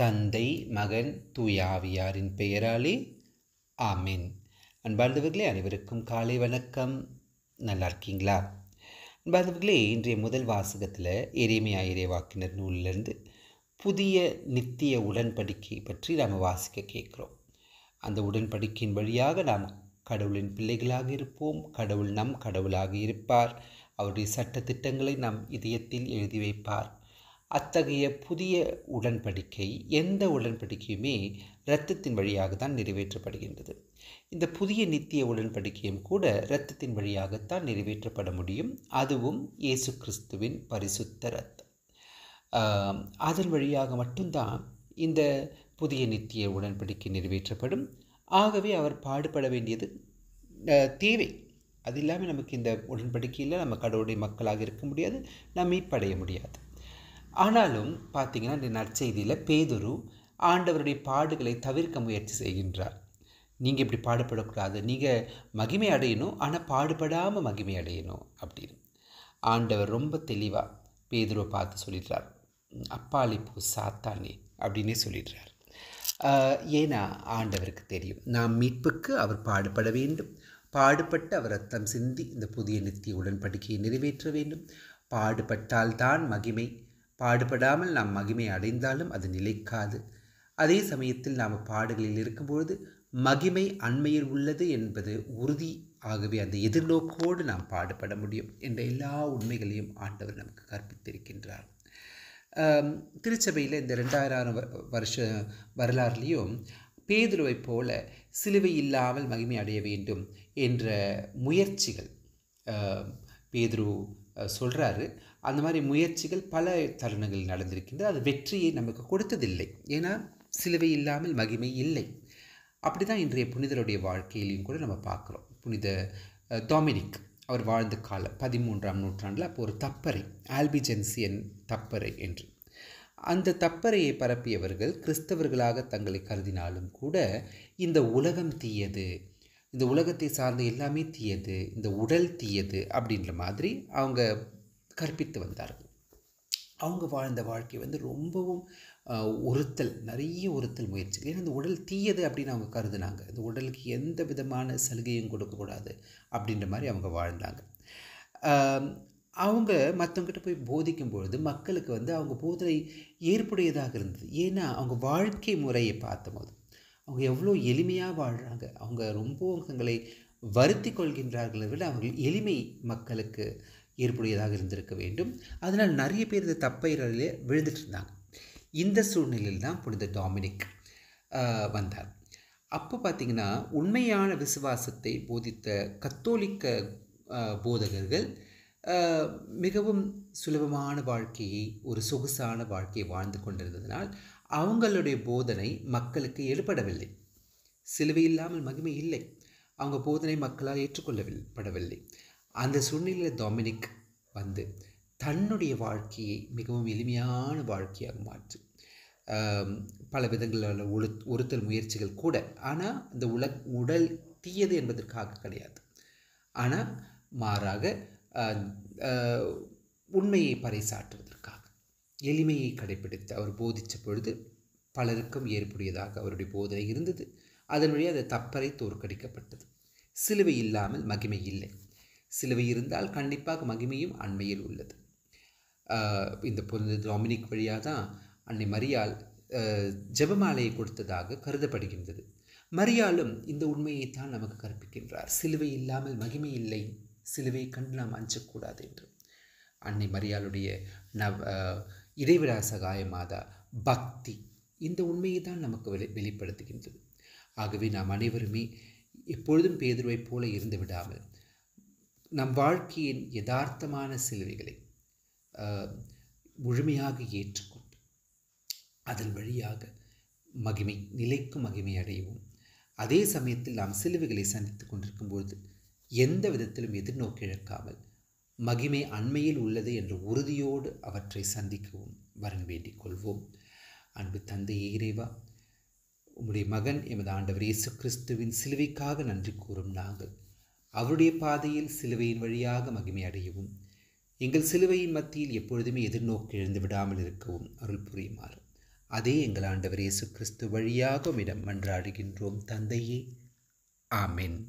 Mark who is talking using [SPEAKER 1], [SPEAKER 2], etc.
[SPEAKER 1] தந்தை மகன் தூயாவியாரின் பெயராலே ஆமீன் அன்பார்ந்தவர்களே அனைவருக்கும் காலை வணக்கம் நல்லா இருக்கீங்களா அன்பார்ந்தவர்களே இன்றைய முதல் வாசகத்தில் ஆயிரே வாக்கினர் நூலிலிருந்து புதிய நித்திய உடன்படிக்கை பற்றி நாம் வாசிக்க கேட்குறோம் அந்த உடன்படிக்கையின் வழியாக நாம் கடவுளின் பிள்ளைகளாக இருப்போம் கடவுள் நம் கடவுளாக இருப்பார் அவருடைய சட்ட திட்டங்களை நம் இதயத்தில் எழுதி வைப்பார் அத்தகைய புதிய உடன்படிக்கை எந்த உடன்படிக்கையுமே இரத்தத்தின் வழியாக தான் நிறைவேற்றப்படுகின்றது இந்த புதிய நித்திய உடன்படிக்கையும் கூட இரத்தத்தின் வழியாகத்தான் நிறைவேற்றப்பட முடியும் அதுவும் இயேசு கிறிஸ்துவின் பரிசுத்த ரத்தம் அதன் வழியாக மட்டும்தான் இந்த புதிய நித்திய உடன்படிக்கை நிறைவேற்றப்படும் ஆகவே அவர் பாடுபட வேண்டியது தேவை அது இல்லாமல் நமக்கு இந்த உடன்படிக்கையில் நம்ம கடவுளுடைய மக்களாக இருக்க முடியாது நம்மை படைய முடியாது ஆனாலும் பார்த்தீங்கன்னா இந்த நற்செய்தியில் பேதுரு ஆண்டவருடைய பாடுகளை தவிர்க்க முயற்சி செய்கின்றார் நீங்கள் இப்படி பாடுபடக்கூடாது நீங்கள் மகிமை அடையணும் ஆனால் பாடுபடாமல் மகிமை அடையணும் அப்படின்னு ஆண்டவர் ரொம்ப தெளிவாக பேதுருவை பார்த்து சொல்லிடுறார் அப்பாலிப்பு சாத்தானே அப்படின்னே சொல்லிடுறார் ஏன்னா ஆண்டவருக்கு தெரியும் நாம் மீட்புக்கு அவர் பாடுபட வேண்டும் பாடுபட்டு அவர் ரத்தம் சிந்தி இந்த புதிய நித்திய உடன்படிக்கையை நிறைவேற்ற வேண்டும் பாடுபட்டால்தான் மகிமை பாடுபடாமல் நாம் மகிமை அடைந்தாலும் அது நிலைக்காது அதே சமயத்தில் நாம் பாடுகளில் இருக்கும்பொழுது மகிமை அண்மையில் உள்ளது என்பது உறுதி ஆகவே அந்த எதிர்நோக்கோடு நாம் பாடுபட முடியும் என்ற எல்லா உண்மைகளையும் ஆண்டவர் நமக்கு கற்பித்திருக்கின்றார் திருச்சபையில் இந்த ரெண்டாயிரம் வருஷ வரலாறுலேயும் பேதுருவை போல சிலுவை இல்லாமல் மகிமை அடைய வேண்டும் என்ற முயற்சிகள் பேதுரு சொல்கிறாரு அந்த மாதிரி முயற்சிகள் பல தருணங்கள் நடந்திருக்கின்றது அது வெற்றியை நமக்கு கொடுத்ததில்லை ஏன்னா சிலுவை இல்லாமல் மகிமை இல்லை அப்படி தான் இன்றைய புனிதருடைய வாழ்க்கையிலையும் கூட நம்ம பார்க்குறோம் புனித டாமினிக் அவர் வாழ்ந்த காலம் பதிமூன்றாம் நூற்றாண்டில் அப்போ ஒரு தப்பறை ஆல்பிஜென்சியன் தப்பறை என்று அந்த தப்பறையை பரப்பியவர்கள் கிறிஸ்தவர்களாக தங்களை கருதினாலும் கூட இந்த உலகம் தீயது இந்த உலகத்தை சார்ந்த எல்லாமே தீயது இந்த உடல் தீயது அப்படின்ற மாதிரி அவங்க கற்பித்து வந்தார்கள் அவங்க வாழ்ந்த வாழ்க்கை வந்து ரொம்பவும் ஒருத்தல் நிறைய ஒருத்தல் முயற்சி ஏன்னா இந்த உடல் தீயது அப்படின்னு அவங்க கருதுனாங்க இந்த உடலுக்கு எந்த விதமான சலுகையும் கொடுக்கக்கூடாது அப்படின்ற மாதிரி அவங்க வாழ்ந்தாங்க அவங்க மற்றவங்கிட்ட போய் போதிக்கும் பொழுது மக்களுக்கு வந்து அவங்க போதனை ஏற்புடையதாக இருந்தது ஏன்னா அவங்க வாழ்க்கை முறையை பார்த்தபோது அவங்க எவ்வளோ எளிமையாக வாழ்கிறாங்க அவங்க ரொம்ப தங்களை வருத்தி கொள்கின்றார்களை விட அவர்கள் எளிமை மக்களுக்கு ஏற்புடையதாக இருந்திருக்க வேண்டும் அதனால் நிறைய பேர் இந்த தப்பைகளிலே விழுந்துட்டு இருந்தாங்க இந்த சூழ்நிலையில் தான் புனித டாமினிக் வந்தார் அப்போ பார்த்திங்கன்னா உண்மையான விசுவாசத்தை போதித்த கத்தோலிக்க போதகர்கள் மிகவும் சுலபமான வாழ்க்கையை ஒரு சொகுசான வாழ்க்கையை வாழ்ந்து கொண்டிருந்ததினால் அவங்களுடைய போதனை மக்களுக்கு எழுப்படவில்லை சிலுவை இல்லாமல் மகிமை இல்லை அவங்க போதனை மக்களால் ஏற்றுக்கொள்ள படவில்லை அந்த சூழ்நிலையில் டொமினிக் வந்து தன்னுடைய வாழ்க்கையை மிகவும் எளிமையான வாழ்க்கையாக மாற்று பல உள்ள ஒழு ஒருத்தல் முயற்சிகள் கூட ஆனால் இந்த உல உடல் தீயது என்பதற்காக கிடையாது ஆனால் மாறாக உண்மையை பறைசாற்றுவதற்காக எளிமையை கடைபிடித்து அவர் போதித்த பொழுது பலருக்கும் ஏற்புடையதாக அவருடைய போதனை இருந்தது அதன் வழியாக அது தப்பரை தோற்கடிக்கப்பட்டது சிலுவை இல்லாமல் மகிமை இல்லை சிலுவை இருந்தால் கண்டிப்பாக மகிமையும் அண்மையில் உள்ளது இந்த பொருந்து டாமினிக் வழியாக தான் அன்னை மரியால் ஜெபமாலையை கொடுத்ததாக கருதப்படுகின்றது மரியாலும் இந்த உண்மையைத்தான் நமக்கு கற்பிக்கின்றார் சிலுவை இல்லாமல் மகிமை இல்லை சிலுவை கண்டு நாம் அஞ்சக்கூடாது என்று அன்னை மரியாளுடைய நவ இறைவிடா சகாயமாதா பக்தி இந்த உண்மையை தான் நமக்கு வெளி வெளிப்படுத்துகின்றது ஆகவே நாம் அனைவருமே எப்பொழுதும் பேதுருவைப் போல இருந்து விடாமல் நம் வாழ்க்கையின் யதார்த்தமான சிலுவைகளை முழுமையாக ஏற்றுக்கொண்டு அதன் வழியாக மகிமை நிலைக்கும் மகிமை அடையவும் அதே சமயத்தில் நாம் சிலுவைகளை சந்தித்து கொண்டிருக்கும்போது எந்த விதத்திலும் எதிர்நோக்கி இழக்காமல் மகிமை அண்மையில் உள்ளது என்ற உறுதியோடு அவற்றை சந்திக்கவும் வரன் வேண்டிக் கொள்வோம் அன்பு தந்தை இறைவா உம்முடைய மகன் எமது ஆண்டவர் இயேசு கிறிஸ்துவின் சிலுவைக்காக நன்றி கூறும் நாங்கள் அவருடைய பாதையில் சிலுவையின் வழியாக மகிமை அடையவும் எங்கள் சிலுவையின் மத்தியில் எப்பொழுதுமே எதிர்நோக்கி எழுந்து விடாமல் இருக்கவும் அருள் புரியுமாறு அதே எங்கள் ஆண்டவர் இயேசு கிறிஸ்து வழியாக உம்மிடம் மன்றாடுகின்றோம் தந்தையே ஆமென்